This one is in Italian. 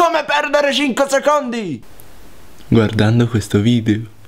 Come perdere 5 secondi? Guardando questo video.